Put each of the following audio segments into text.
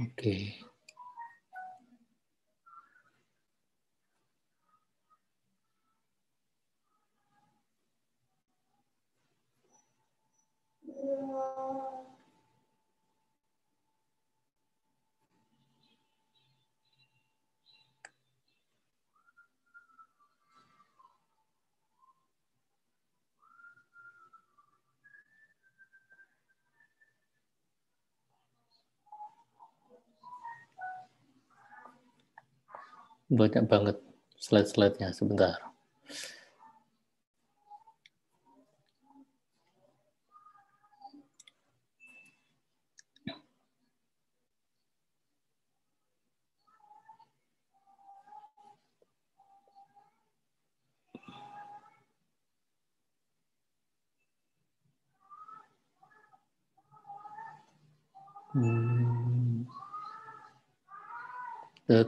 Okay banyak banget slide-slide-nya sebentar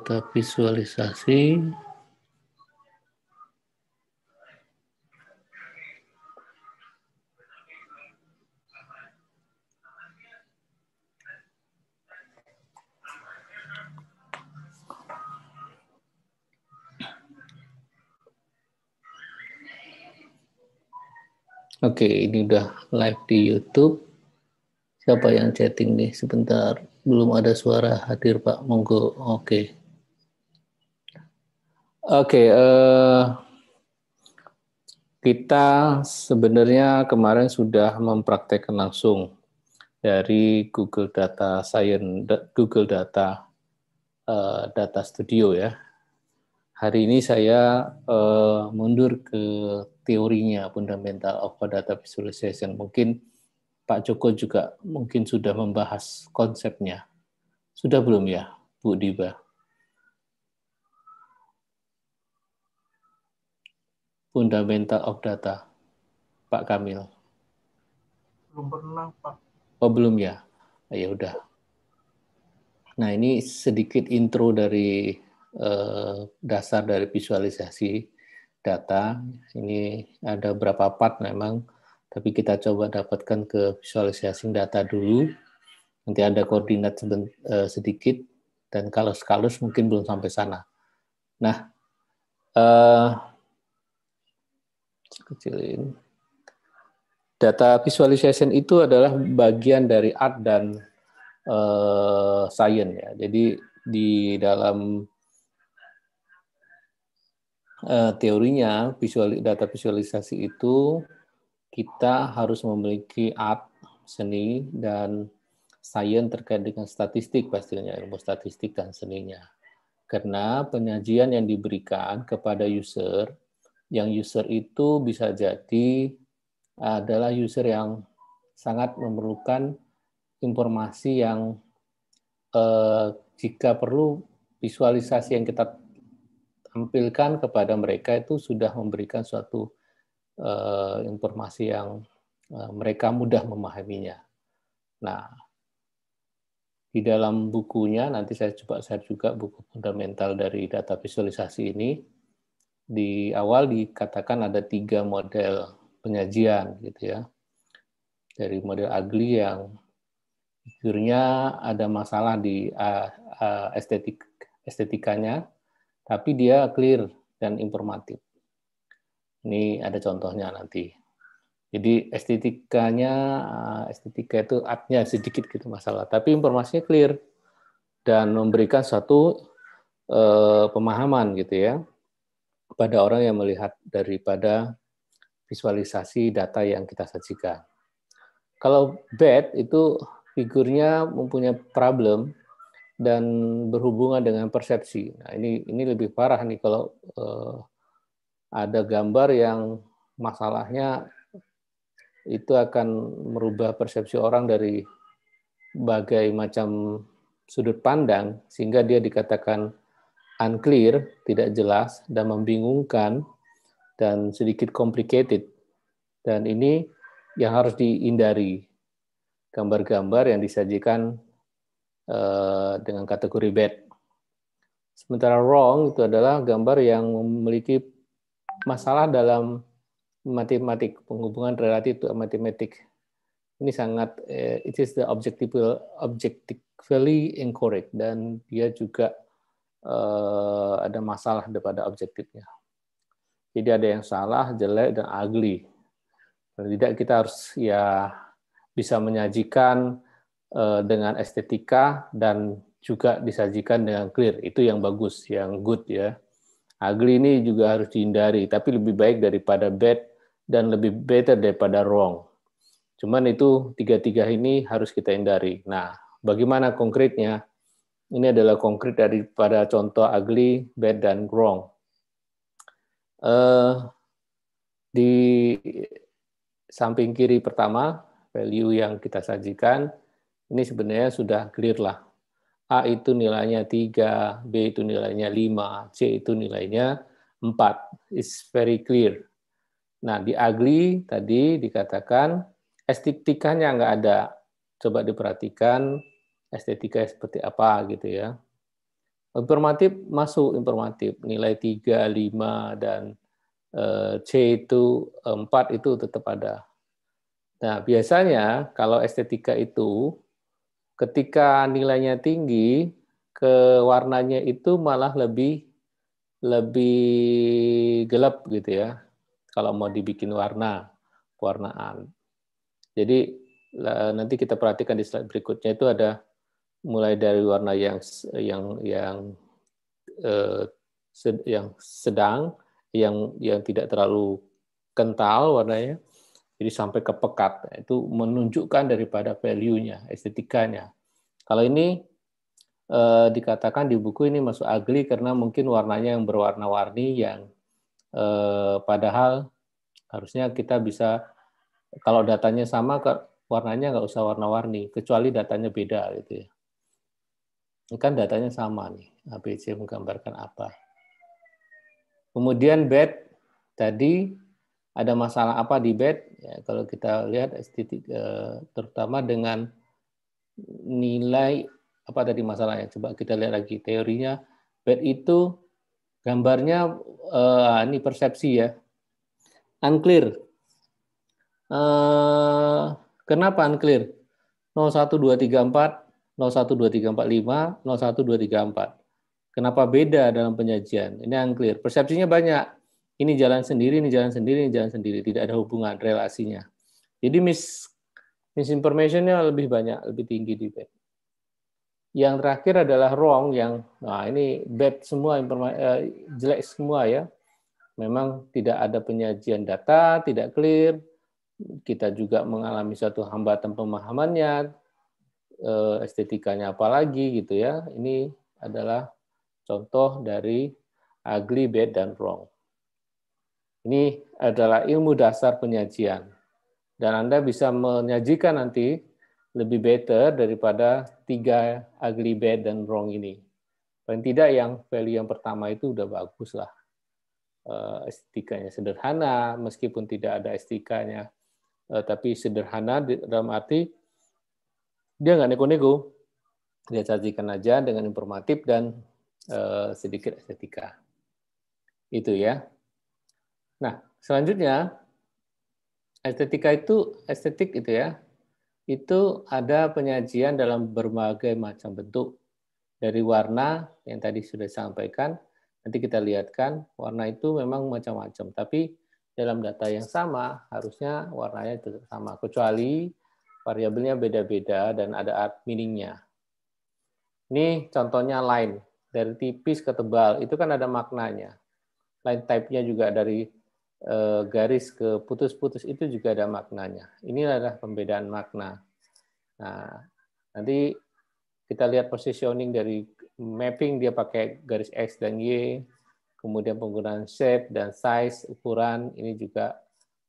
data visualisasi Oke, ini udah live di YouTube. Siapa yang chatting nih? Sebentar, belum ada suara hadir Pak. Monggo. Oke. Oke, okay, uh, eh, kita sebenarnya kemarin sudah mempraktekkan langsung dari Google Data Science, Google Data uh, Data Studio ya. Hari ini saya uh, mundur ke teorinya fundamental of data visualization. Mungkin Pak Joko juga mungkin sudah membahas konsepnya. Sudah belum ya, Bu Diba? Fundamental of Data, Pak Kamil? Belum pernah, Pak. Oh, belum ya? Ah, ya udah. Nah, ini sedikit intro dari eh, dasar dari visualisasi data. Ini ada berapa part memang, tapi kita coba dapatkan ke visualisasi data dulu. Nanti ada koordinat eh, sedikit, dan kalau skalus mungkin belum sampai sana. Nah, eh, kecilin. Data visualization itu adalah bagian dari art dan uh, science ya. Jadi di dalam uh, teorinya visual data visualisasi itu kita harus memiliki art seni dan sains terkait dengan statistik pastinya ilmu statistik dan seninya. Karena penyajian yang diberikan kepada user yang user itu bisa jadi adalah user yang sangat memerlukan informasi yang eh, jika perlu visualisasi yang kita tampilkan kepada mereka itu sudah memberikan suatu eh, informasi yang eh, mereka mudah memahaminya. Nah, di dalam bukunya nanti saya coba share juga buku fundamental dari data visualisasi ini di awal dikatakan ada tiga model penyajian gitu ya dari model Agli yang akhirnya ada masalah di estetik estetikanya tapi dia clear dan informatif ini ada contohnya nanti jadi estetikanya estetika itu artnya sedikit gitu masalah tapi informasinya clear dan memberikan suatu e, pemahaman gitu ya pada orang yang melihat daripada visualisasi data yang kita sajikan. Kalau bad itu figurnya mempunyai problem dan berhubungan dengan persepsi. Nah, ini ini lebih parah nih kalau eh, ada gambar yang masalahnya itu akan merubah persepsi orang dari bagai macam sudut pandang sehingga dia dikatakan unclear, tidak jelas, dan membingungkan, dan sedikit complicated. Dan ini yang harus dihindari. Gambar-gambar yang disajikan uh, dengan kategori bad. Sementara wrong itu adalah gambar yang memiliki masalah dalam matematik, penghubungan relatif to matematik. Ini sangat, uh, it is the objectively, objectively incorrect. Dan dia juga Eh, ada masalah daripada objektifnya. Jadi ada yang salah, jelek, dan ugly. Dan tidak kita harus ya bisa menyajikan eh, dengan estetika dan juga disajikan dengan clear. Itu yang bagus, yang good ya. Ugly ini juga harus dihindari, tapi lebih baik daripada bad dan lebih better daripada wrong. Cuman itu tiga-tiga ini harus kita hindari. Nah, bagaimana konkretnya? Ini adalah konkret daripada contoh ugly, bad, dan wrong. Uh, di samping kiri pertama, value yang kita sajikan, ini sebenarnya sudah clear lah. A itu nilainya 3, B itu nilainya 5, C itu nilainya 4. It's very clear. Nah, di ugly tadi dikatakan estetikanya nggak ada. Coba diperhatikan estetika seperti apa gitu ya. Informatif masuk informatif, nilai 3, 5, dan eh, C itu 4 eh, itu tetap ada. Nah, biasanya kalau estetika itu ketika nilainya tinggi ke warnanya itu malah lebih lebih gelap gitu ya kalau mau dibikin warna warnaan. Jadi nanti kita perhatikan di slide berikutnya itu ada mulai dari warna yang yang yang eh, yang sedang, yang yang tidak terlalu kental warnanya, jadi sampai ke pekat. Nah, itu menunjukkan daripada value-nya, estetikanya. Kalau ini eh, dikatakan di buku ini masuk ugly karena mungkin warnanya yang berwarna-warni yang eh, padahal harusnya kita bisa kalau datanya sama warnanya nggak usah warna-warni kecuali datanya beda gitu ya. Ini kan datanya sama nih. ABC menggambarkan apa. Kemudian bed tadi ada masalah apa di bed? Ya, kalau kita lihat estetik eh, terutama dengan nilai apa tadi masalahnya? Coba kita lihat lagi teorinya. Bed itu gambarnya eh, ini persepsi ya. Unclear. Eh, kenapa unclear? 0, 1, 2, 3, 4, 012345, 01234. Kenapa beda dalam penyajian? Ini yang clear. Persepsinya banyak. Ini jalan sendiri, ini jalan sendiri, ini jalan sendiri. Tidak ada hubungan relasinya. Jadi mis misinformationnya lebih banyak, lebih tinggi di bed. Yang terakhir adalah wrong yang nah ini bad semua eh, jelek semua ya. Memang tidak ada penyajian data, tidak clear. Kita juga mengalami suatu hambatan pemahamannya, Eh, estetikanya apalagi gitu ya. Ini adalah contoh dari ugly, bad, dan wrong. Ini adalah ilmu dasar penyajian. Dan Anda bisa menyajikan nanti lebih better daripada tiga ugly, bad, dan wrong ini. Paling tidak yang value yang pertama itu udah bagus lah. Eh, estetikanya sederhana, meskipun tidak ada estetikanya, eh, tapi sederhana dalam arti dia nggak nego-nego dia sajikan aja dengan informatif dan uh, sedikit estetika itu ya nah selanjutnya estetika itu estetik itu ya itu ada penyajian dalam berbagai macam bentuk dari warna yang tadi sudah sampaikan. nanti kita lihatkan warna itu memang macam-macam tapi dalam data yang sama harusnya warnanya tetap sama kecuali variabelnya beda-beda dan ada art meaningnya. Ini contohnya line dari tipis ke tebal itu kan ada maknanya. Line type-nya juga dari eh, garis ke putus-putus itu juga ada maknanya. Ini adalah pembedaan makna. Nah, nanti kita lihat positioning dari mapping dia pakai garis X dan Y, kemudian penggunaan shape dan size, ukuran, ini juga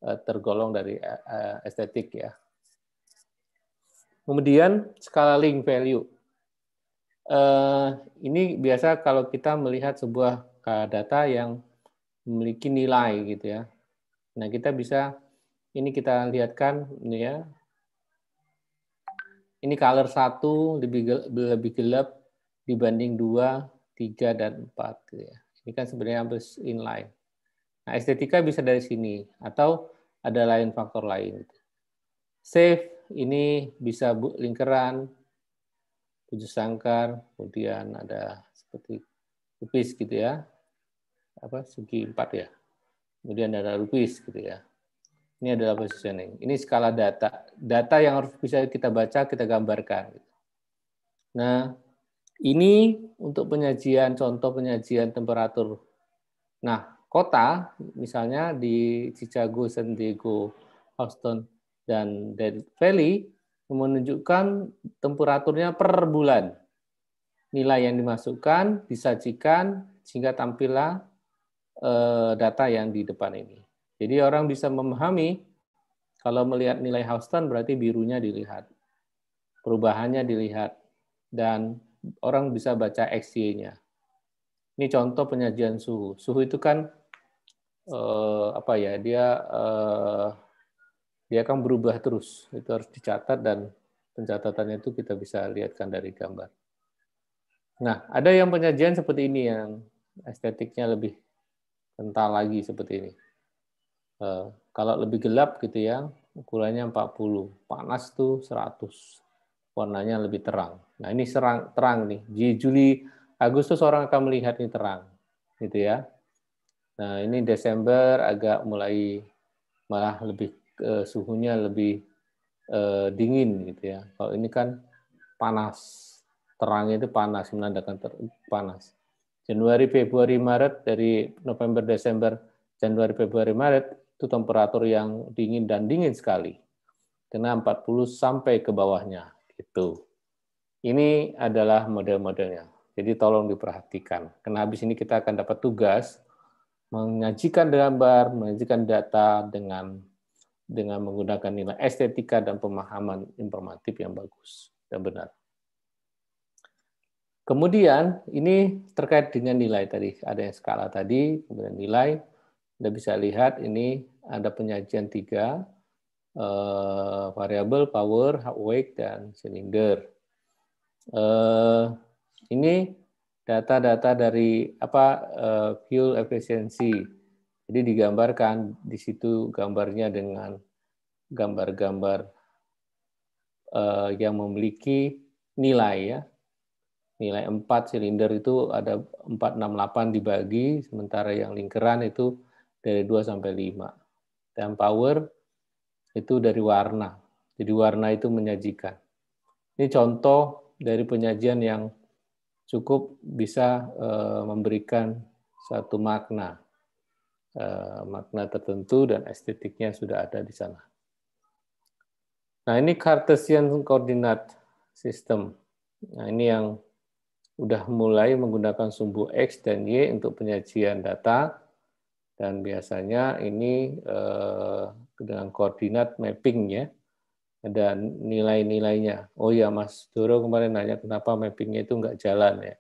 eh, tergolong dari eh, estetik ya. Kemudian skala link value. Eh, ini biasa kalau kita melihat sebuah eh, data yang memiliki nilai gitu ya. Nah, kita bisa ini kita lihatkan ini ya. Ini color satu lebih gelap, lebih gelap dibanding dua, tiga dan empat gitu ya. Ini kan sebenarnya hampir inline. Nah, estetika bisa dari sini atau ada lain faktor lain. Gitu. Save ini bisa lingkaran, tujuh sangkar, kemudian ada seperti lupis gitu ya, apa segi empat ya, kemudian ada lupis gitu ya. Ini adalah positioning. Ini skala data, data yang harus bisa kita baca, kita gambarkan. Gitu. Nah, ini untuk penyajian contoh penyajian temperatur. Nah, kota misalnya di Chicago, San Diego, Houston, dan Dead Valley menunjukkan temperaturnya per bulan. Nilai yang dimasukkan disajikan sehingga tampillah eh, data yang di depan ini. Jadi orang bisa memahami kalau melihat nilai Houston berarti birunya dilihat, perubahannya dilihat, dan orang bisa baca XY-nya. Ini contoh penyajian suhu. Suhu itu kan eh, apa ya? Dia eh, dia akan berubah terus. Itu harus dicatat dan pencatatannya itu kita bisa lihatkan dari gambar. Nah, ada yang penyajian seperti ini yang estetiknya lebih kental lagi seperti ini. Eh, kalau lebih gelap gitu ya, ukurannya 40, panas tuh 100, warnanya lebih terang. Nah ini serang, terang nih, di Juli, Agustus orang akan melihat ini terang, gitu ya. Nah ini Desember agak mulai malah lebih uh, suhunya lebih uh, dingin gitu ya. Kalau ini kan panas, terangnya itu panas menandakan ter, panas. Januari, Februari, Maret dari November, Desember, Januari, Februari, Maret itu temperatur yang dingin dan dingin sekali. Kena 40 sampai ke bawahnya gitu. Ini adalah model-modelnya. Jadi tolong diperhatikan. Karena habis ini kita akan dapat tugas menyajikan gambar, menyajikan data dengan dengan menggunakan nilai estetika dan pemahaman informatif yang bagus dan benar. Kemudian ini terkait dengan nilai tadi, ada yang skala tadi, kemudian nilai. Anda bisa lihat ini ada penyajian tiga, eh, variabel, power, awake, dan cylinder. Eh, ini data-data dari apa eh, fuel efficiency jadi digambarkan di situ gambarnya dengan gambar-gambar uh, yang memiliki nilai ya. Nilai 4 silinder itu ada 468 dibagi, sementara yang lingkaran itu dari 2 sampai 5. Dan power itu dari warna. Jadi warna itu menyajikan. Ini contoh dari penyajian yang cukup bisa eh, memberikan satu makna. Eh, makna tertentu dan estetiknya sudah ada di sana. Nah, ini Cartesian koordinat sistem. Nah, ini yang udah mulai menggunakan sumbu X dan Y untuk penyajian data dan biasanya ini eh, dengan koordinat mapping ya dan nilai-nilainya. Oh ya Mas Doro kemarin nanya kenapa mappingnya itu nggak jalan ya.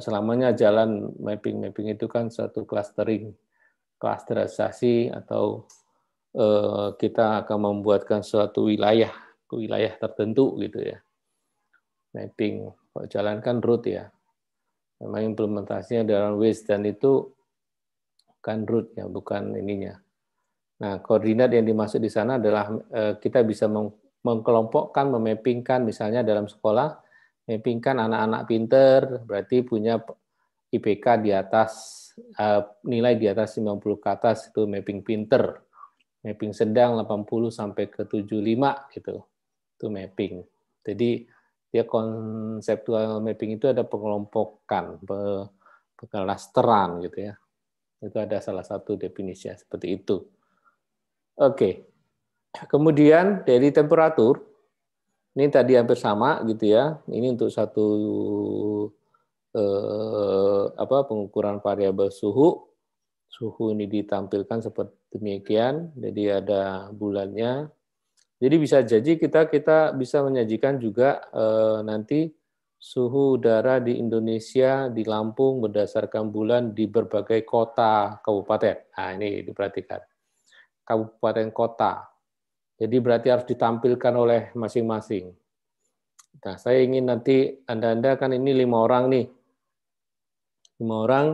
Selamanya jalan mapping-mapping itu kan satu clustering klasterisasi atau eh, kita akan membuatkan suatu wilayah ke wilayah tertentu gitu ya mapping jalankan route ya memang implementasinya dalam waste dan itu kan route ya bukan ininya nah koordinat yang dimaksud di sana adalah eh, kita bisa meng mengkelompokkan memappingkan misalnya dalam sekolah mappingkan anak-anak pinter berarti punya IPK di atas Eh, nilai di atas 90 ke atas itu mapping pinter. Mapping sedang 80 sampai ke 75 gitu. Itu mapping. Jadi dia konseptual mapping itu ada pengelompokan, pengelasteran gitu ya. Itu ada salah satu definisinya seperti itu. Oke. Kemudian dari temperatur ini tadi hampir sama gitu ya. Ini untuk satu eh, apa pengukuran variabel suhu. Suhu ini ditampilkan seperti demikian. Jadi ada bulannya. Jadi bisa jadi kita kita bisa menyajikan juga eh, nanti suhu udara di Indonesia di Lampung berdasarkan bulan di berbagai kota kabupaten. Nah, ini diperhatikan. Kabupaten kota. Jadi berarti harus ditampilkan oleh masing-masing. Nah, saya ingin nanti Anda-Anda kan ini lima orang nih lima orang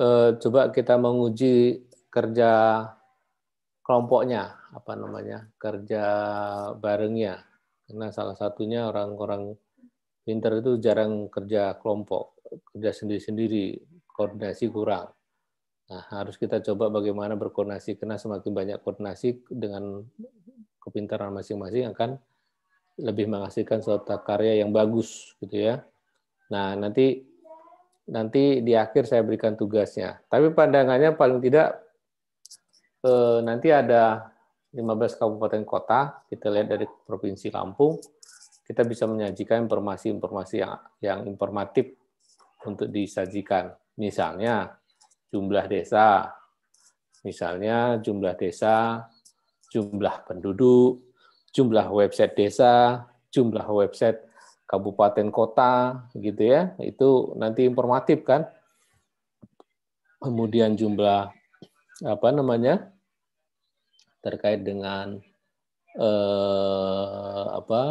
eh, coba kita menguji kerja kelompoknya apa namanya kerja barengnya karena salah satunya orang-orang pinter itu jarang kerja kelompok kerja sendiri-sendiri koordinasi kurang nah harus kita coba bagaimana berkoordinasi karena semakin banyak koordinasi dengan kepintaran masing-masing akan lebih menghasilkan suatu karya yang bagus gitu ya nah nanti nanti di akhir saya berikan tugasnya. Tapi pandangannya paling tidak eh, nanti ada 15 kabupaten kota, kita lihat dari provinsi Lampung, kita bisa menyajikan informasi-informasi yang yang informatif untuk disajikan. Misalnya jumlah desa, misalnya jumlah desa, jumlah penduduk, jumlah website desa, jumlah website kabupaten kota gitu ya itu nanti informatif kan kemudian jumlah apa namanya terkait dengan eh, apa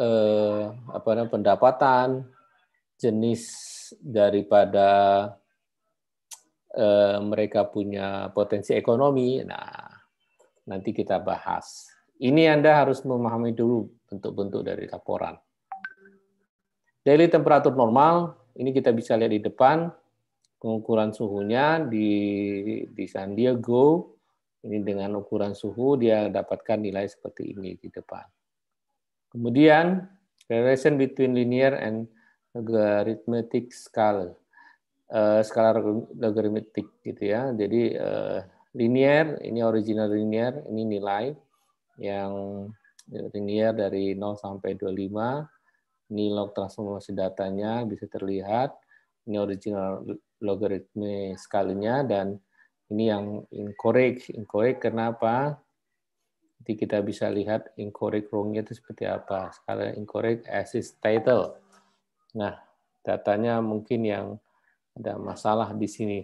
eh, apa namanya pendapatan jenis daripada eh, mereka punya potensi ekonomi nah nanti kita bahas ini anda harus memahami dulu bentuk-bentuk dari laporan. Daily temperatur normal, ini kita bisa lihat di depan, pengukuran suhunya di, di San Diego, ini dengan ukuran suhu dia dapatkan nilai seperti ini di depan. Kemudian, relation between linear and logarithmic scale. Uh, skala logaritmik gitu ya. Jadi uh, linear ini original linear, ini nilai yang linear dari 0 sampai 25. Ini log transformasi datanya bisa terlihat. Ini original logaritme skalanya dan ini yang incorrect. Incorrect kenapa? Jadi kita bisa lihat incorrect wrongnya itu seperti apa. Skala incorrect as is title. Nah, datanya mungkin yang ada masalah di sini.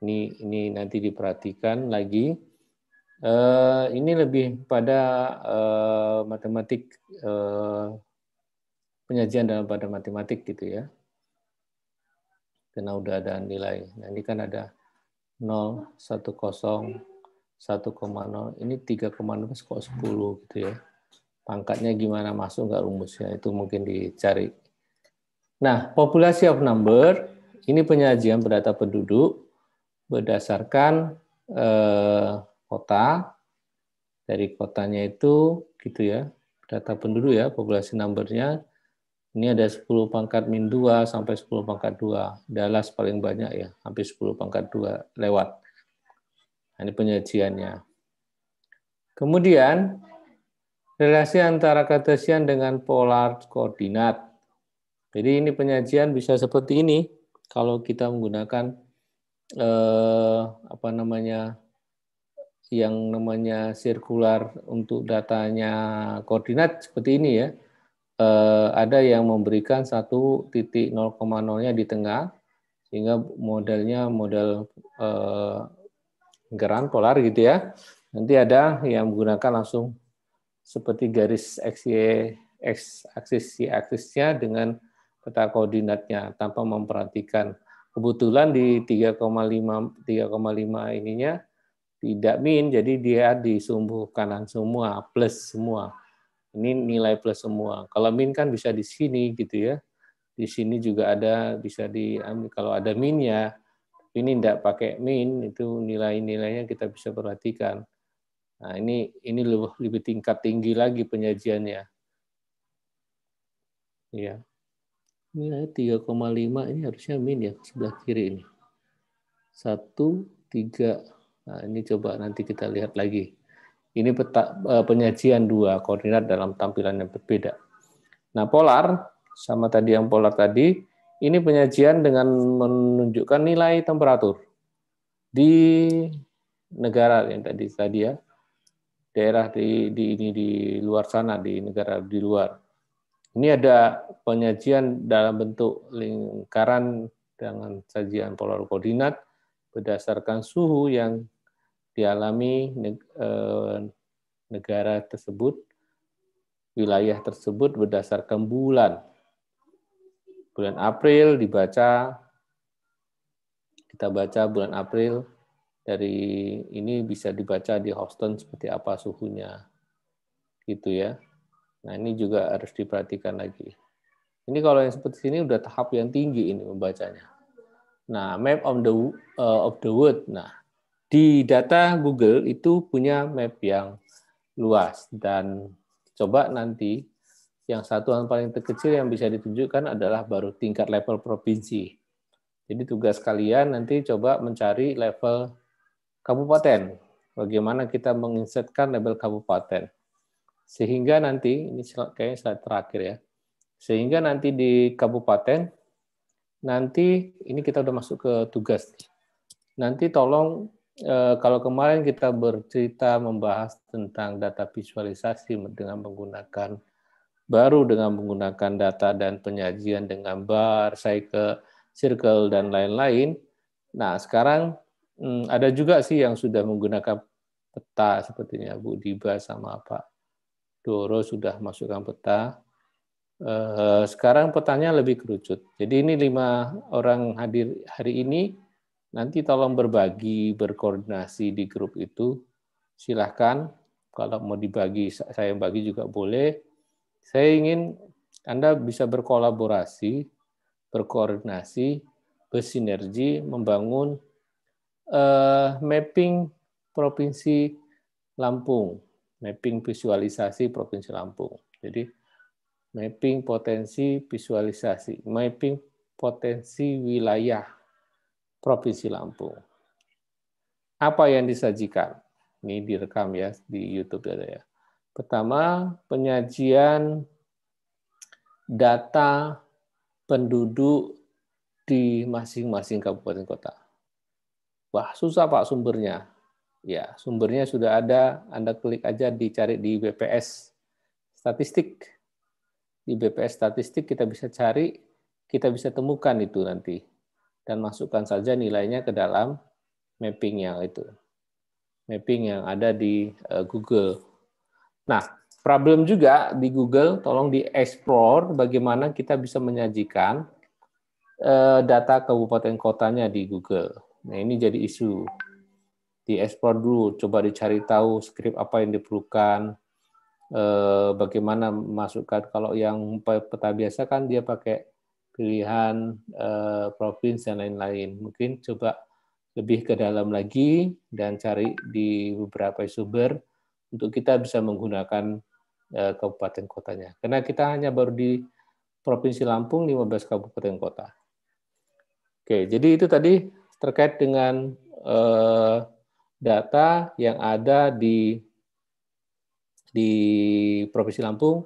Ini ini nanti diperhatikan lagi Uh, ini lebih pada uh, matematik uh, penyajian dalam pada matematik gitu ya. Karena udah ada nilai. Nah, ini kan ada 0, 1, 0, 1,0. Ini 3,0 kok 10 gitu ya. Pangkatnya gimana masuk nggak rumusnya itu mungkin dicari. Nah, populasi of number ini penyajian berdata penduduk berdasarkan uh, kota. Dari kotanya itu gitu ya, data penduduk ya, populasi numbernya. Ini ada 10 pangkat min 2 sampai 10 pangkat 2. Dallas paling banyak ya, hampir 10 pangkat 2 lewat. Nah, ini penyajiannya. Kemudian, relasi antara Cartesian dengan polar koordinat. Jadi ini penyajian bisa seperti ini kalau kita menggunakan eh, apa namanya yang namanya sirkular untuk datanya koordinat seperti ini ya. Eh, ada yang memberikan satu titik 0,0-nya di tengah, sehingga modelnya model eh, geran polar gitu ya. Nanti ada yang menggunakan langsung seperti garis x, y, x aksis y aksisnya dengan peta koordinatnya tanpa memperhatikan. Kebetulan di 3,5 3,5 ininya tidak min jadi dia disumbuhkan semua plus semua ini nilai plus semua kalau min kan bisa di sini gitu ya di sini juga ada bisa di kalau ada min minnya ini tidak pakai min itu nilai-nilainya kita bisa perhatikan nah ini ini lebih lebih tingkat tinggi lagi penyajiannya ya nilai 3,5 ini harusnya min ya sebelah kiri ini 1 3 Nah, ini coba nanti kita lihat lagi. Ini peta, eh, penyajian dua koordinat dalam tampilan yang berbeda. Nah, polar sama tadi yang polar tadi, ini penyajian dengan menunjukkan nilai temperatur di negara yang tadi tadi ya. Daerah di, di ini di luar sana di negara di luar. Ini ada penyajian dalam bentuk lingkaran dengan sajian polar koordinat berdasarkan suhu yang dialami eh, negara tersebut, wilayah tersebut berdasarkan bulan. Bulan April dibaca, kita baca bulan April dari ini bisa dibaca di Houston seperti apa suhunya, gitu ya. Nah ini juga harus diperhatikan lagi. Ini kalau yang seperti ini udah tahap yang tinggi ini membacanya. Nah map of the uh, of the world. Nah di data Google itu punya map yang luas dan coba nanti yang satuan paling terkecil yang bisa ditunjukkan adalah baru tingkat level provinsi. Jadi tugas kalian nanti coba mencari level kabupaten. Bagaimana kita menginsertkan level kabupaten. Sehingga nanti, ini kayaknya slide terakhir ya, sehingga nanti di kabupaten, nanti ini kita udah masuk ke tugas. Nanti tolong Eh, kalau kemarin kita bercerita membahas tentang data visualisasi dengan menggunakan baru dengan menggunakan data dan penyajian dengan bar, cycle, circle dan lain-lain. Nah, sekarang hmm, ada juga sih yang sudah menggunakan peta sepertinya Bu Diba sama Pak Doro sudah masukkan peta. Eh, sekarang petanya lebih kerucut. Jadi ini lima orang hadir hari ini Nanti tolong berbagi, berkoordinasi di grup itu. Silahkan, kalau mau dibagi, saya yang bagi juga boleh. Saya ingin Anda bisa berkolaborasi, berkoordinasi, bersinergi, membangun uh, mapping Provinsi Lampung, mapping visualisasi Provinsi Lampung. Jadi, mapping potensi visualisasi, mapping potensi wilayah Provinsi Lampung. Apa yang disajikan? Ini direkam ya di YouTube ada ya. Pertama, penyajian data penduduk di masing-masing kabupaten kota. Wah, susah Pak sumbernya. Ya, sumbernya sudah ada, Anda klik aja dicari di BPS statistik. Di BPS statistik kita bisa cari, kita bisa temukan itu nanti dan masukkan saja nilainya ke dalam mapping yang itu. Mapping yang ada di eh, Google. Nah, problem juga di Google, tolong di explore bagaimana kita bisa menyajikan eh, data kabupaten kotanya di Google. Nah, ini jadi isu. Di explore dulu, coba dicari tahu script apa yang diperlukan, eh, bagaimana masukkan. Kalau yang peta biasa kan dia pakai pilihan eh, provinsi dan lain-lain. Mungkin coba lebih ke dalam lagi dan cari di beberapa sumber untuk kita bisa menggunakan eh, kabupaten kotanya. Karena kita hanya baru di Provinsi Lampung 15 kabupaten kota. Oke, jadi itu tadi terkait dengan eh, data yang ada di di Provinsi Lampung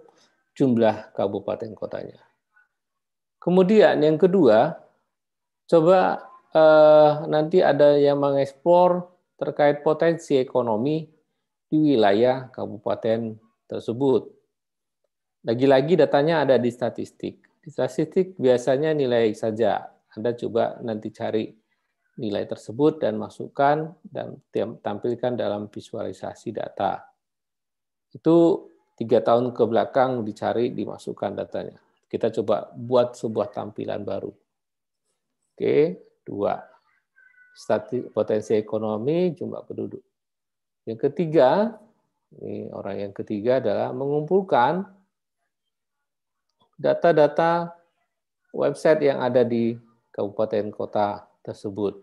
jumlah kabupaten kotanya. Kemudian yang kedua, coba eh, nanti ada yang mengeksplor terkait potensi ekonomi di wilayah kabupaten tersebut. Lagi-lagi datanya ada di statistik. Di statistik biasanya nilai saja. Anda coba nanti cari nilai tersebut dan masukkan dan tampilkan dalam visualisasi data. Itu tiga tahun ke belakang dicari dimasukkan datanya. Kita coba buat sebuah tampilan baru. Oke, dua. Stati, potensi ekonomi, jumlah penduduk. Yang ketiga, ini orang yang ketiga adalah mengumpulkan data-data website yang ada di kabupaten kota tersebut.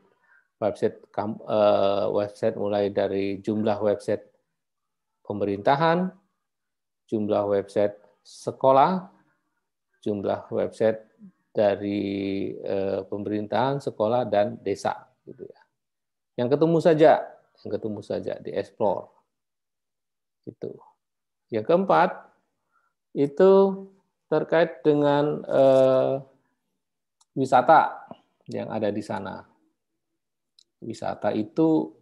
Website eh, website mulai dari jumlah website pemerintahan, jumlah website sekolah, jumlah website dari eh, pemerintahan, sekolah, dan desa. Gitu ya. Yang ketemu saja, yang ketemu saja di explore. Gitu. Yang keempat itu terkait dengan eh, wisata yang ada di sana. Wisata itu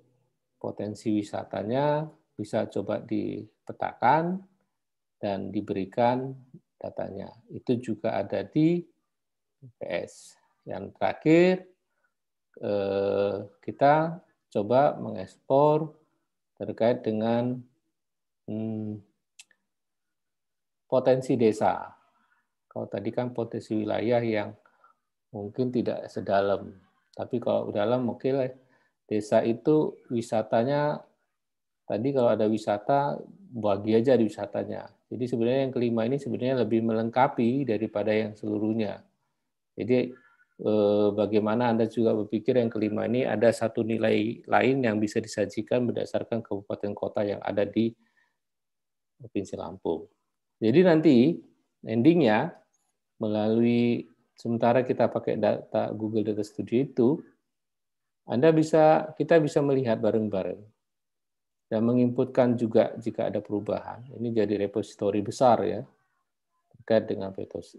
potensi wisatanya bisa coba dipetakan dan diberikan datanya. Itu juga ada di PS. Yang terakhir, eh, kita coba mengekspor terkait dengan hmm, potensi desa. Kalau tadi kan potensi wilayah yang mungkin tidak sedalam. Tapi kalau dalam mungkin desa itu wisatanya, tadi kalau ada wisata, bagi aja di wisatanya jadi sebenarnya yang kelima ini sebenarnya lebih melengkapi daripada yang seluruhnya. Jadi eh, bagaimana Anda juga berpikir yang kelima ini ada satu nilai lain yang bisa disajikan berdasarkan kabupaten kota yang ada di Provinsi Lampung. Jadi nanti endingnya melalui sementara kita pakai data Google Data Studio itu, Anda bisa kita bisa melihat bareng-bareng dan menginputkan juga jika ada perubahan. Ini jadi repository besar ya terkait dengan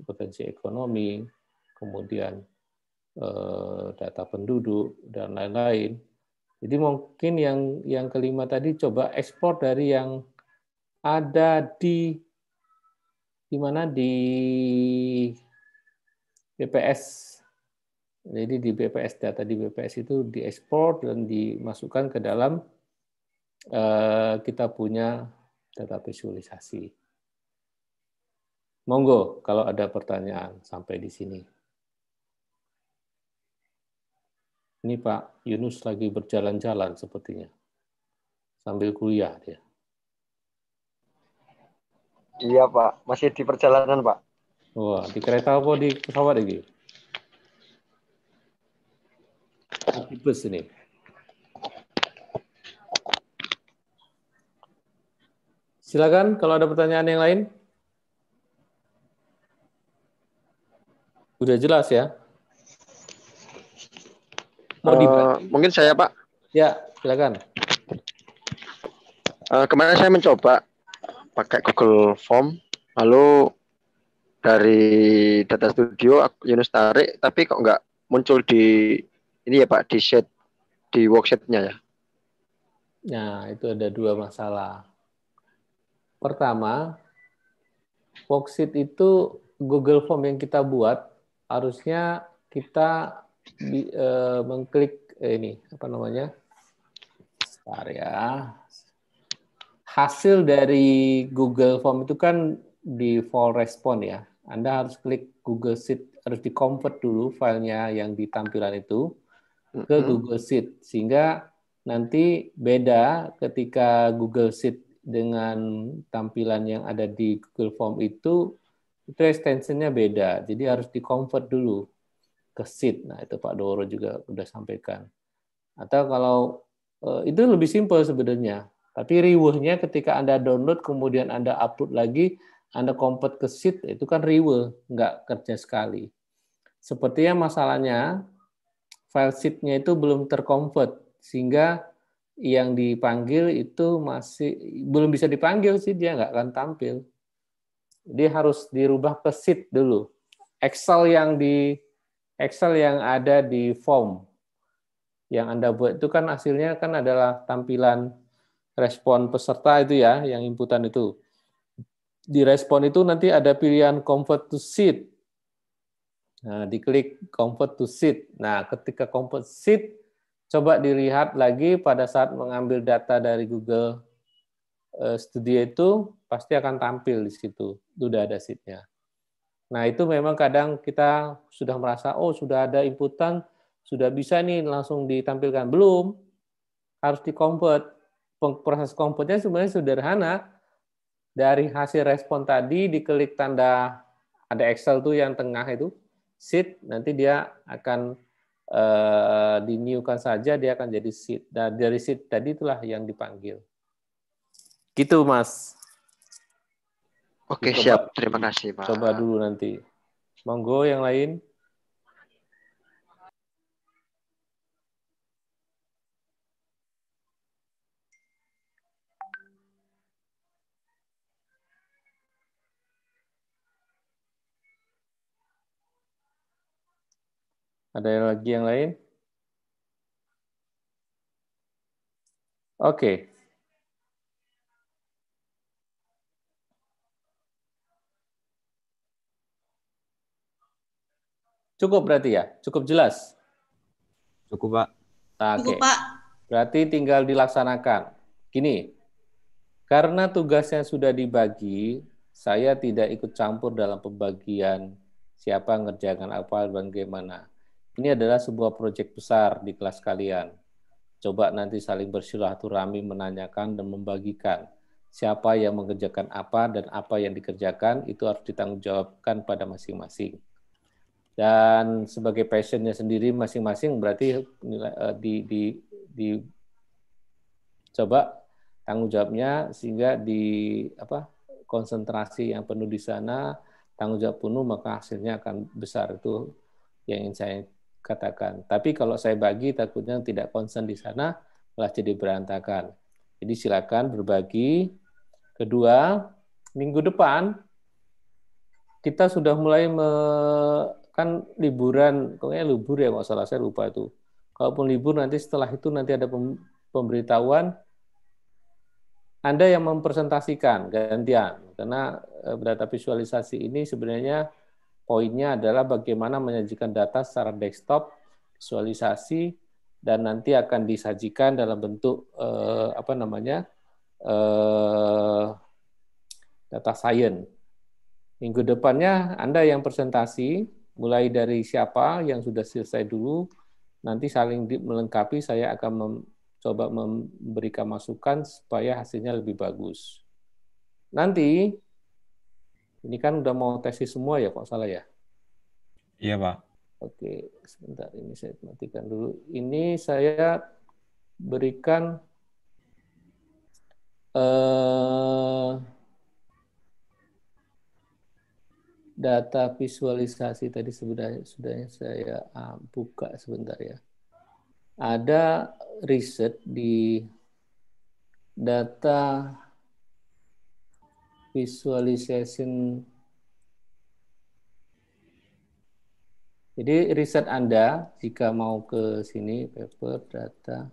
potensi ekonomi, kemudian eh, data penduduk dan lain-lain. Jadi mungkin yang yang kelima tadi coba ekspor dari yang ada di di mana di BPS. Jadi di BPS data di BPS itu diekspor dan dimasukkan ke dalam Eh, kita punya data visualisasi. Monggo kalau ada pertanyaan sampai di sini. Ini Pak Yunus lagi berjalan-jalan sepertinya. Sambil kuliah dia. Iya Pak, masih di perjalanan Pak. Wah, di kereta apa di pesawat lagi? Di bus ini. Silakan kalau ada pertanyaan yang lain. Udah jelas ya. Mau uh, mungkin saya Pak. Ya, silakan. Uh, kemarin saya mencoba pakai Google Form, lalu dari Data Studio Yunus tarik, tapi kok nggak muncul di ini ya Pak di set di worksheetnya ya. Nah itu ada dua masalah. Pertama, worksheet itu Google Form yang kita buat harusnya kita di, eh, mengklik eh, ini apa namanya? Bentar ya. Hasil dari Google Form itu kan di full respon ya. Anda harus klik Google Sheet, harus di convert dulu filenya yang di tampilan itu ke Google Sheet sehingga nanti beda ketika Google Sheet dengan tampilan yang ada di Google Form itu itu extensionnya beda. Jadi harus di convert dulu ke seat. Nah itu Pak Doro juga sudah sampaikan. Atau kalau eh, itu lebih simpel sebenarnya. Tapi riwehnya ketika Anda download kemudian Anda upload lagi, Anda convert ke seat itu kan reward, nggak kerja sekali. Sepertinya masalahnya file sheet itu belum terconvert sehingga yang dipanggil itu masih belum bisa dipanggil sih dia nggak akan tampil. Dia harus dirubah ke sheet dulu. Excel yang di Excel yang ada di form yang Anda buat itu kan hasilnya kan adalah tampilan respon peserta itu ya, yang inputan itu. Di respon itu nanti ada pilihan convert to sheet. Nah, diklik convert to sheet. Nah, ketika convert sheet Coba dilihat lagi pada saat mengambil data dari Google eh, Studio itu pasti akan tampil di situ, sudah ada sheet Nah, itu memang kadang kita sudah merasa, oh sudah ada inputan, sudah bisa nih langsung ditampilkan. Belum, harus di-convert. Proses convertnya sebenarnya sederhana. Dari hasil respon tadi, diklik tanda ada Excel tuh yang tengah itu, sheet, nanti dia akan Eh, diniukan saja dia akan jadi seed. Nah, dari seed tadi itulah yang dipanggil. Gitu, Mas. Oke, siap. Terima kasih, Pak. Coba dulu nanti. Monggo yang lain. Ada yang lagi yang lain? Oke. Okay. Cukup berarti ya? Cukup jelas? Cukup, Pak. Okay. Nah, Cukup, Pak. Berarti tinggal dilaksanakan. Gini, karena tugasnya sudah dibagi, saya tidak ikut campur dalam pembagian siapa ngerjakan apa, bagaimana ini adalah sebuah proyek besar di kelas kalian. Coba nanti saling bersilaturahmi menanyakan dan membagikan siapa yang mengerjakan apa dan apa yang dikerjakan itu harus ditanggung jawabkan pada masing-masing. Dan sebagai passionnya sendiri masing-masing berarti eh, di, di, di coba tanggung jawabnya sehingga di apa konsentrasi yang penuh di sana tanggung jawab penuh maka hasilnya akan besar itu yang ingin saya katakan. Tapi kalau saya bagi takutnya tidak konsen di sana malah jadi berantakan. Jadi silakan berbagi. Kedua, minggu depan kita sudah mulai me, kan liburan, pokoknya libur ya nggak salah saya lupa itu. Kalaupun libur nanti setelah itu nanti ada pemberitahuan anda yang mempresentasikan gantian karena eh, data visualisasi ini sebenarnya poinnya adalah bagaimana menyajikan data secara desktop, visualisasi, dan nanti akan disajikan dalam bentuk eh, apa namanya eh, data science. Minggu depannya Anda yang presentasi, mulai dari siapa yang sudah selesai dulu, nanti saling melengkapi. Saya akan coba memberikan masukan supaya hasilnya lebih bagus. Nanti ini kan udah mau tesis semua ya, kok salah ya? Iya, Pak. Oke, sebentar ini saya matikan dulu. Ini saya berikan eh, data visualisasi tadi sebenarnya sudah saya ah, buka sebentar ya. Ada riset di data visualization. Jadi riset Anda jika mau ke sini paper data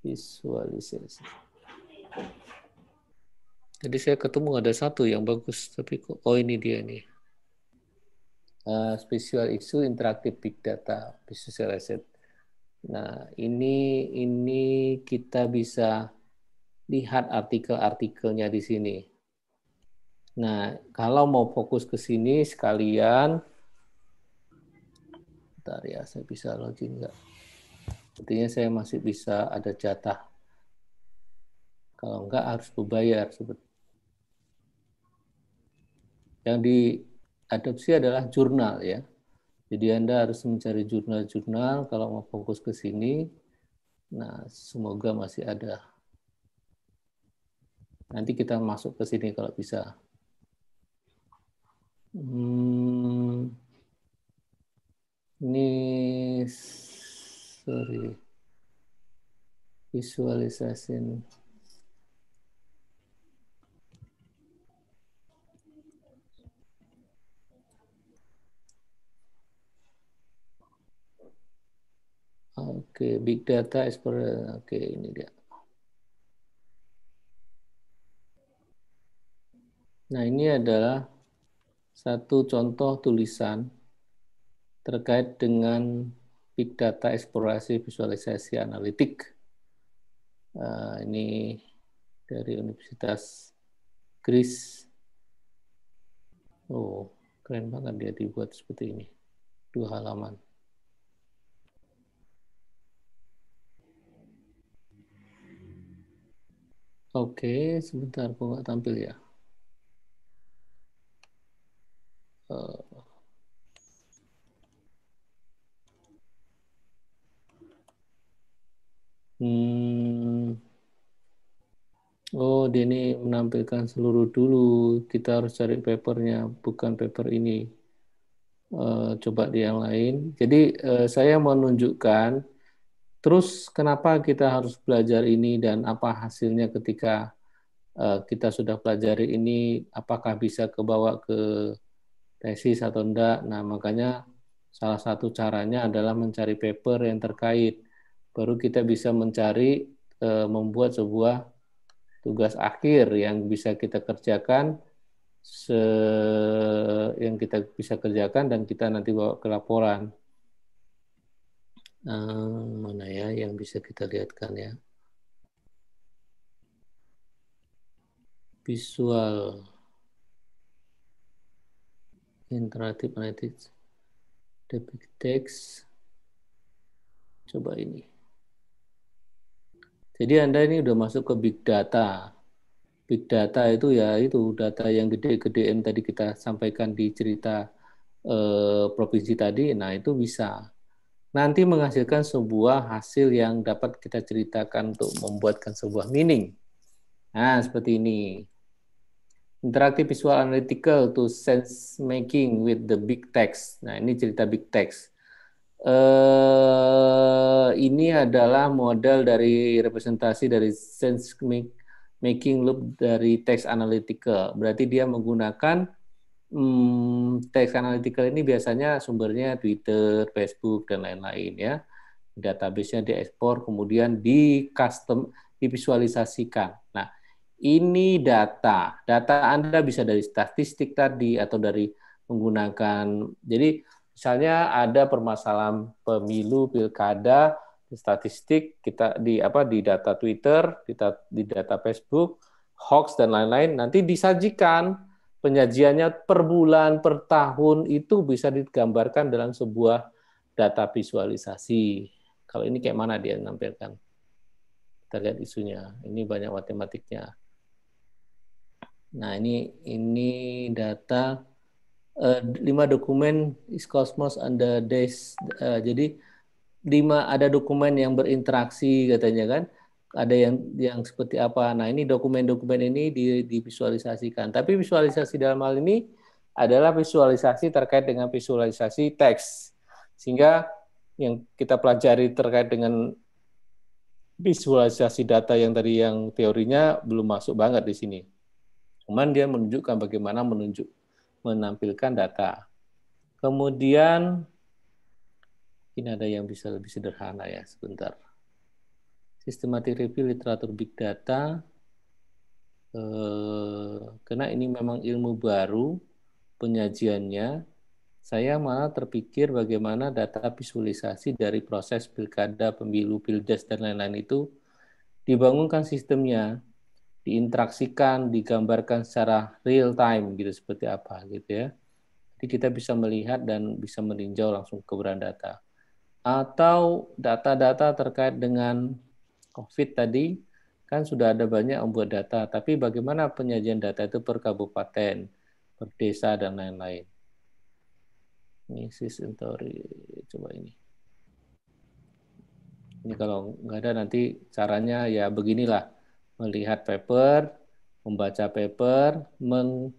visualisasi. Jadi saya ketemu ada satu yang bagus tapi kok oh ini dia nih. Uh, special issue interactive big data visual asset. Nah, ini ini kita bisa lihat artikel-artikelnya di sini. Nah, kalau mau fokus ke sini sekalian, bentar ya, saya bisa login nggak? Sepertinya saya masih bisa ada jatah. Kalau nggak harus berbayar. Yang diadopsi adalah jurnal ya. Jadi Anda harus mencari jurnal-jurnal kalau mau fokus ke sini. Nah, semoga masih ada. Nanti kita masuk ke sini kalau bisa. Hmm, ini sorry visualisasi Oke, big data explorer. Oke, ini dia. Nah, ini adalah satu contoh tulisan terkait dengan big data eksplorasi visualisasi analitik. Uh, ini dari Universitas Gris. Oh, keren banget dia dibuat seperti ini. Dua halaman. Oke, okay, sebentar kok nggak tampil ya. Eh, hmm. Oh, dia ini menampilkan seluruh dulu. Kita harus cari papernya, bukan paper ini. Uh, coba di yang lain. Jadi uh, saya menunjukkan terus kenapa kita harus belajar ini dan apa hasilnya ketika uh, kita sudah pelajari ini, apakah bisa kebawa ke tesis atau enggak. Nah, makanya salah satu caranya adalah mencari paper yang terkait. Baru kita bisa mencari e, membuat sebuah tugas akhir yang bisa kita kerjakan se yang kita bisa kerjakan dan kita nanti bawa ke laporan. Nah, mana ya yang bisa kita lihatkan ya? Visual interactive analytics debit text coba ini jadi anda ini udah masuk ke big data big data itu ya itu data yang gede-gede yang tadi kita sampaikan di cerita eh, provinsi tadi nah itu bisa nanti menghasilkan sebuah hasil yang dapat kita ceritakan untuk membuatkan sebuah meaning nah seperti ini Interactive Visual Analytical to Sense Making with the Big Text. Nah, ini cerita Big Text. Uh, ini adalah model dari representasi dari sense make, making loop dari text analytical. Berarti dia menggunakan hmm, text analytical ini biasanya sumbernya Twitter, Facebook dan lain-lain ya. Database-nya diekspor kemudian di custom divisualisasikan. Nah, ini data. Data Anda bisa dari statistik tadi atau dari menggunakan. Jadi misalnya ada permasalahan pemilu, pilkada, statistik kita di apa di data Twitter, kita di data Facebook, hoax dan lain-lain nanti disajikan penyajiannya per bulan, per tahun itu bisa digambarkan dalam sebuah data visualisasi. Kalau ini kayak mana dia menampilkan? Kita lihat isunya. Ini banyak matematiknya. Nah, ini ini data uh, lima dokumen is Cosmos under days. Uh, jadi lima ada dokumen yang berinteraksi katanya kan. Ada yang yang seperti apa. Nah, ini dokumen-dokumen ini di, divisualisasikan. Tapi visualisasi dalam hal ini adalah visualisasi terkait dengan visualisasi teks. Sehingga yang kita pelajari terkait dengan visualisasi data yang tadi yang teorinya belum masuk banget di sini. Cuman dia menunjukkan bagaimana menunjuk menampilkan data. Kemudian ini ada yang bisa lebih sederhana ya, sebentar. Systematic review literatur big data. Eh, karena ini memang ilmu baru penyajiannya, saya malah terpikir bagaimana data visualisasi dari proses pilkada, pemilu, pildes, dan lain-lain itu dibangunkan sistemnya diinteraksikan, digambarkan secara real time gitu seperti apa gitu ya. Jadi kita bisa melihat dan bisa meninjau langsung keberadaan data. Atau data-data terkait dengan COVID tadi kan sudah ada banyak membuat data, tapi bagaimana penyajian data itu per kabupaten, per desa dan lain-lain. Ini sis, teori coba ini. Ini kalau nggak ada nanti caranya ya beginilah melihat paper, membaca paper, meng,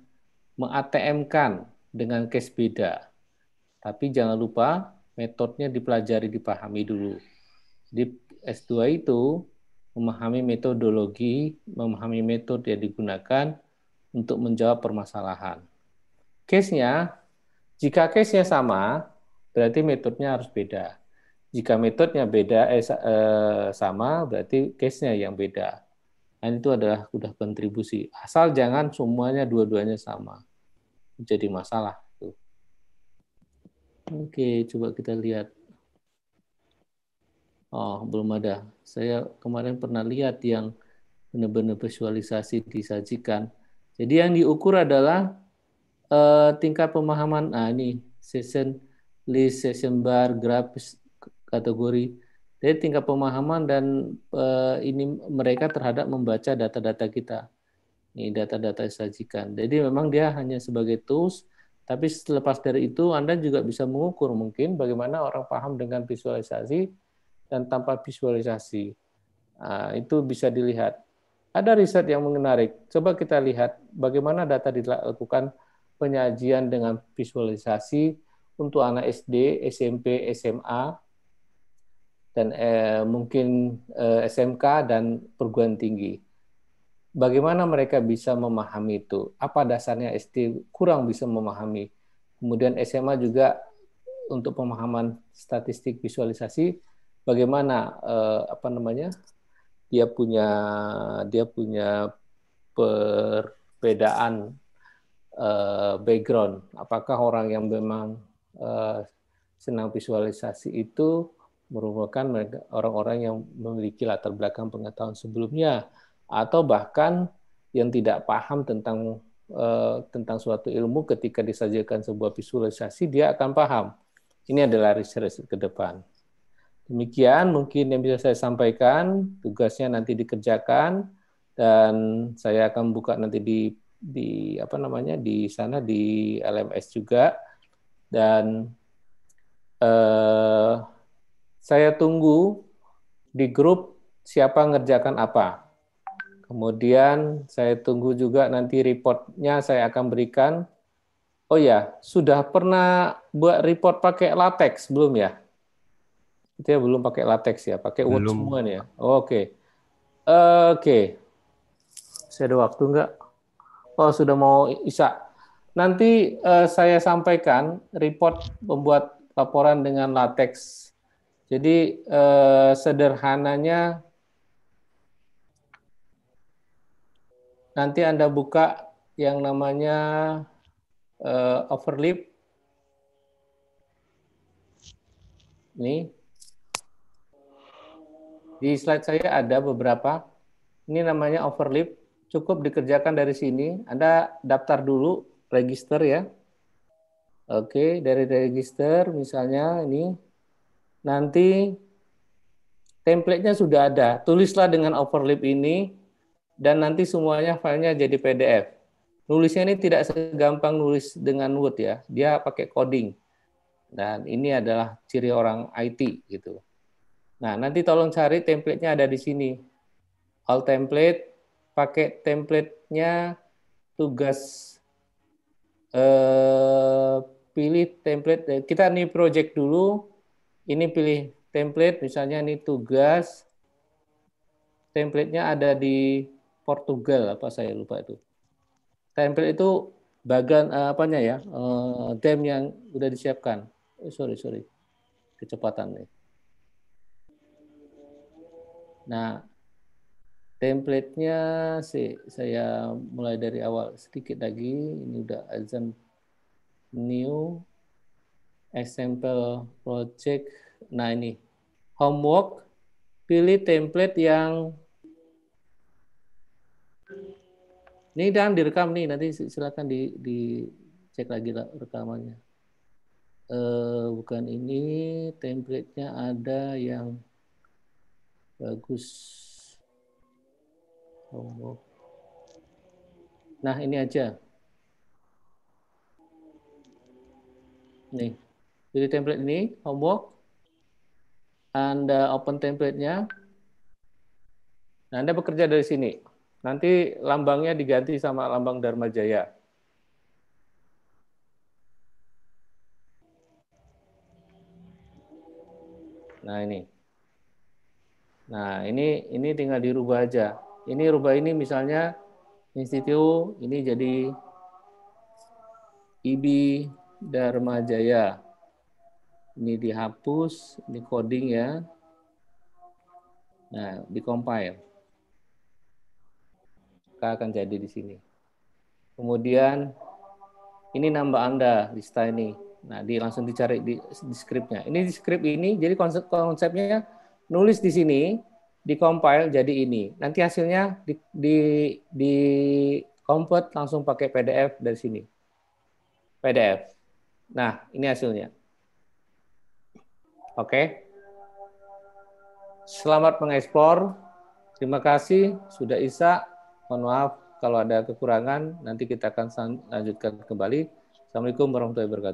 kan dengan case beda. Tapi jangan lupa metodenya dipelajari, dipahami dulu. Di S2 itu memahami metodologi, memahami metode yang digunakan untuk menjawab permasalahan. Case-nya, jika case-nya sama, berarti metodenya harus beda. Jika metodenya beda eh, eh sama, berarti case-nya yang beda. Nah, itu adalah sudah kontribusi. Asal jangan semuanya dua-duanya sama. Jadi masalah. Tuh. Oke, coba kita lihat. Oh, belum ada. Saya kemarin pernah lihat yang benar-benar visualisasi disajikan. Jadi yang diukur adalah eh, tingkat pemahaman. nah ini session list, session bar, grafis, kategori jadi tingkat pemahaman dan uh, ini mereka terhadap membaca data-data kita. Ini data-data disajikan. Jadi memang dia hanya sebagai tools, tapi selepas dari itu Anda juga bisa mengukur mungkin bagaimana orang paham dengan visualisasi dan tanpa visualisasi. Nah, itu bisa dilihat. Ada riset yang menarik. Coba kita lihat bagaimana data dilakukan penyajian dengan visualisasi untuk anak SD, SMP, SMA, dan eh, mungkin eh, SMK dan perguruan tinggi. Bagaimana mereka bisa memahami itu? Apa dasarnya SD kurang bisa memahami? Kemudian SMA juga untuk pemahaman statistik visualisasi bagaimana eh, apa namanya? dia punya dia punya perbedaan eh, background. Apakah orang yang memang eh, senang visualisasi itu merupakan orang-orang yang memiliki latar belakang pengetahuan sebelumnya atau bahkan yang tidak paham tentang eh, tentang suatu ilmu ketika disajikan sebuah visualisasi dia akan paham. Ini adalah riset-riset ke depan. Demikian mungkin yang bisa saya sampaikan, tugasnya nanti dikerjakan dan saya akan buka nanti di di apa namanya di sana di LMS juga dan eh, saya tunggu di grup siapa ngerjakan apa. Kemudian saya tunggu juga nanti reportnya saya akan berikan. Oh ya, sudah pernah buat report pakai latex belum ya? Itu ya belum pakai latex ya, pakai Word semua nih ya. Oke, okay. oke. Okay. Saya ada waktu nggak? Oh sudah mau Isa. Nanti uh, saya sampaikan report membuat laporan dengan latex jadi eh, sederhananya nanti Anda buka yang namanya eh, overlip. Nih. Di slide saya ada beberapa. Ini namanya overlip. Cukup dikerjakan dari sini. Anda daftar dulu, register ya. Oke, dari register misalnya ini nanti template-nya sudah ada. Tulislah dengan overlap ini dan nanti semuanya filenya jadi PDF. Nulisnya ini tidak segampang nulis dengan Word ya. Dia pakai coding. Dan ini adalah ciri orang IT gitu. Nah, nanti tolong cari template-nya ada di sini. All template, pakai template-nya tugas eh, pilih template. Kita nih project dulu, ini pilih template misalnya ini tugas template-nya ada di Portugal apa saya lupa itu template itu bagan eh, apanya ya eh, dam yang sudah disiapkan oh, sorry sorry kecepatan nih nah template-nya sih saya mulai dari awal sedikit lagi ini udah azan new example project. Nah ini homework. Pilih template yang ini dan direkam nih. Nanti silakan di, cek lagi rekamannya. Uh, bukan ini templatenya ada yang bagus. Homework. Nah ini aja. Nih. Jadi template ini homework Anda open template-nya. Nah, Anda bekerja dari sini. Nanti lambangnya diganti sama lambang Dharma Jaya. Nah, ini. Nah, ini ini tinggal dirubah aja. Ini rubah ini misalnya institu ini jadi IB Dharma Jaya. Ini dihapus, ini coding ya. Nah, di compile. Maka akan jadi di sini. Kemudian ini nambah Anda di ini. Nah, di langsung dicari di, di scriptnya. Ini di script ini, jadi konsep konsepnya nulis di sini, di compile jadi ini. Nanti hasilnya di di, di convert langsung pakai PDF dari sini. PDF. Nah, ini hasilnya. Oke. Okay. Selamat mengeksplor. Terima kasih sudah Isa. Mohon maaf kalau ada kekurangan, nanti kita akan lanjutkan kembali. Assalamualaikum warahmatullahi wabarakatuh.